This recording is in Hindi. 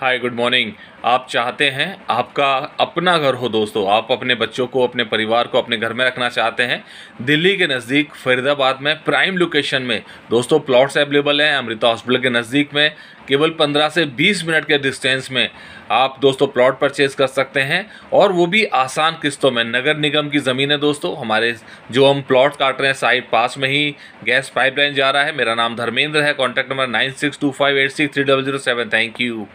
हाय गुड मॉर्निंग आप चाहते हैं आपका अपना घर हो दोस्तों आप अपने बच्चों को अपने परिवार को अपने घर में रखना चाहते हैं दिल्ली के नज़दीक फरीदाबाद में प्राइम लोकेशन में दोस्तों प्लॉट्स अवेलेबल हैं अमृता हॉस्पिटल के नज़दीक में केवल 15 से 20 मिनट के डिस्टेंस में आप दोस्तों प्लॉट परचेज कर सकते हैं और वो भी आसान किस्तों में नगर निगम की ज़मीन है दोस्तों हमारे जो हम प्लॉट काट रहे हैं साइड पास में ही गैस पाइपलाइन जा रहा है मेरा नाम धर्मेंद्र है contact number nine six two five eight six three double zero seven thank you